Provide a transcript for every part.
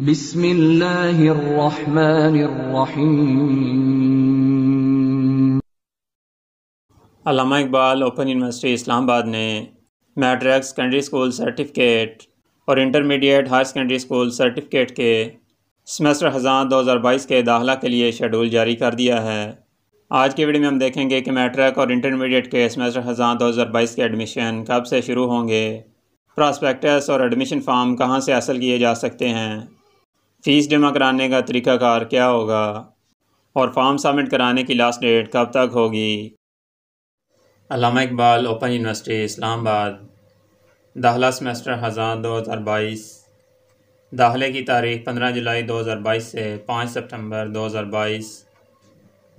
बिस्मिल्लाहिर्रहमानिर्रहीम Iqbal open university Islamabad ने matric secondary school certificate और intermediate higher secondary school certificate के सेमेस्टर हज़ार बाईस के दाखिला के लिए शेड्यूल जारी कर दिया है आज की वीडियो में हम देखेंगे कि मैट्रिक और इंटरमीडिएट के सेमेस्टर हज़ार बाईस के एडमिशन कब से शुरू होंगे प्रॉस्पेक्टस और एडमिशन फ़ाम कहाँ से हासिल किए जा सकते हैं फ़ीस जमा कराने का तरीकाकार क्या होगा और फॉर्म सबमिट कराने की लास्ट डेट कब तक होगी अलामा इकबाल ओपन यूनिवर्सिटी इस्लामाबाद दाखला सेमेस्टर हज़ार दो हज़ार बाईस दाखिले की तारीख पंद्रह जुलाई दो हज़ार बाईस से पाँच सितंबर दो हज़ार बाईस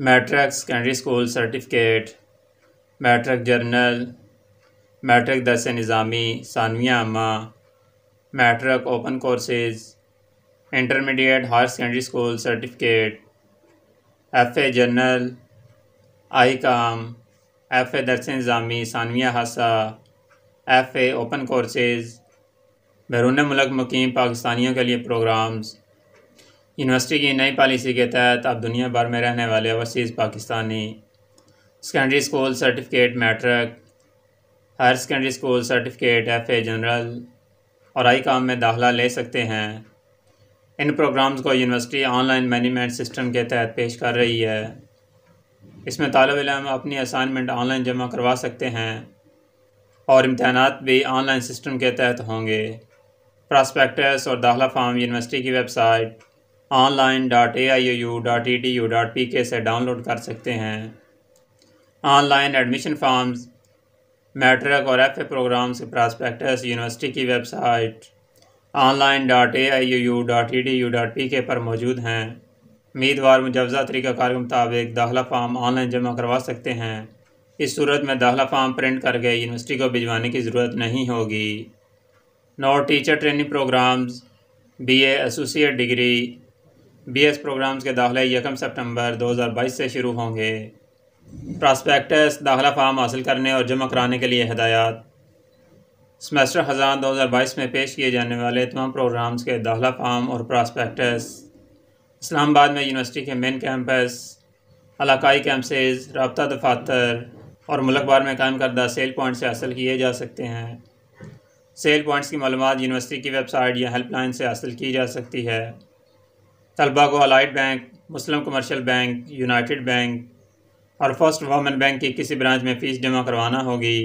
matric secondary school certificate matric general matric Dars Nizami सानविया अम्मा matric open courses intermediate higher secondary school certificate F A general I com F A Dars Nizami सानविया हासा एफ़ ए ओपन कोर्सेज़ बैरून मुल्क मुकीम पाकिस्तानियों के लिए प्रोग्राम्स यूनिवर्सिटी की नई पॉलिसी के तहत अब दुनिया भर में रहने वाले overseas Pakistani secondary school certificate matric higher secondary school certificate F A general और आई काम में दाखिला ले सकते हैं इन प्रोग्राम्स को यूनिवर्सिटी ऑनलाइन मैनेजमेंट सिस्टम के तहत पेश कर रही है इसमें तलब इलाम अपनी असाइनमेंट ऑनलाइन जमा करवा सकते हैं और इम्तहान भी ऑनलाइन सिस्टम के तहत होंगे प्रॉस्पेक्टस और दाखिला फार्म यूनिवर्सिटी की website online dot A I U dot E D U dot P K से डाउनलोड कर सकते हैं ऑनलाइन एडमिशन फॉर्म्स मैट्रिक और F A programmes prospectus university की website online dot A I U U dot E D U dot P K पर मौजूद हैं उम्मीदवार मुजवजा तरीक़ाकार के मुताबिक दाखिला फार्म ऑनलाइन जमा करवा सकते हैं इस सूरत में दाखिला फार्म प्रिंट करके यूनिवर्सिटी को भिजवाने की ज़रूरत नहीं होगी नौ teacher training programmes B associate degree B S programmes के दाखिले यकम दो हज़ार बाईस से शुरू होंगे प्रॉस्पेक्टस दाखिला फार्म हासिल करने और जमा कराने के लिए हदायत सेमेस्टर हज़ार 2022 में पेश किए जाने वाले तमाम प्रोग्राम्स के दाखला फार्म और प्रॉस्पेक्टस इस्लामाबाद में यूनिवर्सिटी के मेन कैंपस इलाकाई कैंपसेज रबता दफातर और मुल्क भर में कायम करदा सेल पॉइंट से हासिल किए जा सकते हैं सेल पॉइंट्स की मालूम यूनिवर्सिटी की वेबसाइट या हेल्पलाइन से हासिल की जा सकती है तलबा को Allied Bank Muslim Commercial Bank United Bank और फर्स्ट वामन बैंक की किसी ब्रांच में फ़ीस जमा करवाना होगी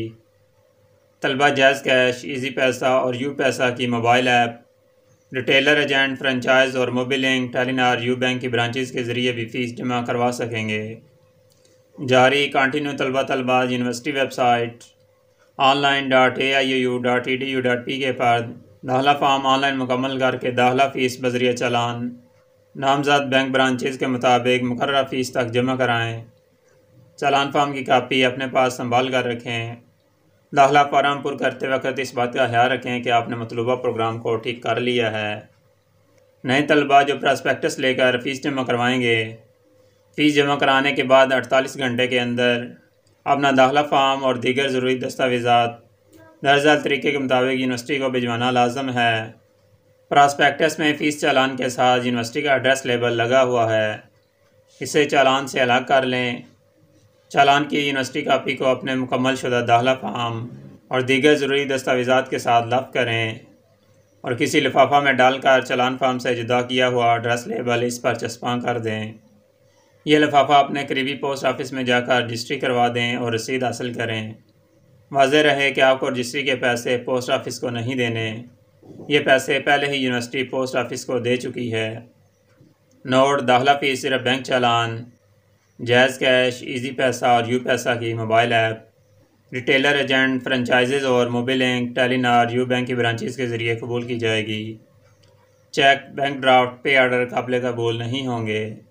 तलबा जैज़ कैश इजी पैसा और यू पैसा की mobile app retailer agent franchise और मोबिलिंग टेलीनार यू बैंक की ब्रांचेज़ के ज़रिए भी फ़ीस जमा करवा सकेंगे जारी कंटिन्यू तलबा तलबा university website online dot A I U dot E D U dot P K पर दाखिला फार्म ऑनलाइन मुकम्मल करके दाखला फ़ीस बजरिया चलान नामजद बैंक ब्रांचेज़ के मुताबिक मुकर फ़ीस तक जमा कराएँ चलान फार्म की कापी अपने पास संभाल कर रखें दाखिला फार्म पुर करते वक्त इस बात का ख्याल रखें कि आपने मतलूबा प्रोग्राम को ठीक कर लिया है नए तलबा जो प्रॉस्पेक्टस लेकर फ़ीस जमा करवाएंगे फ़ीस जमा कराने के बाद 48 घंटे के अंदर अपना दाखिला फार्म और दीगर ज़रूरी दस्तावेज़ा दर्जा तरीके के मुताबिक यूनिवर्सिटी को भिजवाना लाजम है प्रॉस्पेक्टस में फ़ीस चालान के साथ यूनिवर्सिटी का एड्रेस लेबल लगा हुआ है इसे चालान से अलग कर लें चालान की यूनिवर्सिटी कापी को अपने मुकम्मल शुदा दाखला फाम और दीगर ज़रूरी दस्तावेज़ा के साथ लफ करें और किसी लिफाफा में डालकर चलान फार्म से जुदा किया हुआ एड्रेस लेबल इस पर चस्पा कर दें यह लिफाफा अपने करीबी पोस्ट ऑफिस में जाकर रजिस्ट्री करवा दें और रसीद हासिल करें वाज रहे कि आपको रजिस्ट्री के पैसे पोस्ट ऑफिस को नहीं देने ये पैसे पहले ही यूनिवर्सिटी पोस्ट ऑफिस को दे चुकी है नोट दाखला फ़ीस सिर्फ बैंक चालान जैज़ कैश इजी पैसा और यू पैसा की mobile app retailer agent franchises और मोबिलिंक टेलीनार यू बैंक की ब्रांचेज़ के ज़रिए कबूल की जाएगी cheque bank draft pay order काबिल कबूल नहीं होंगे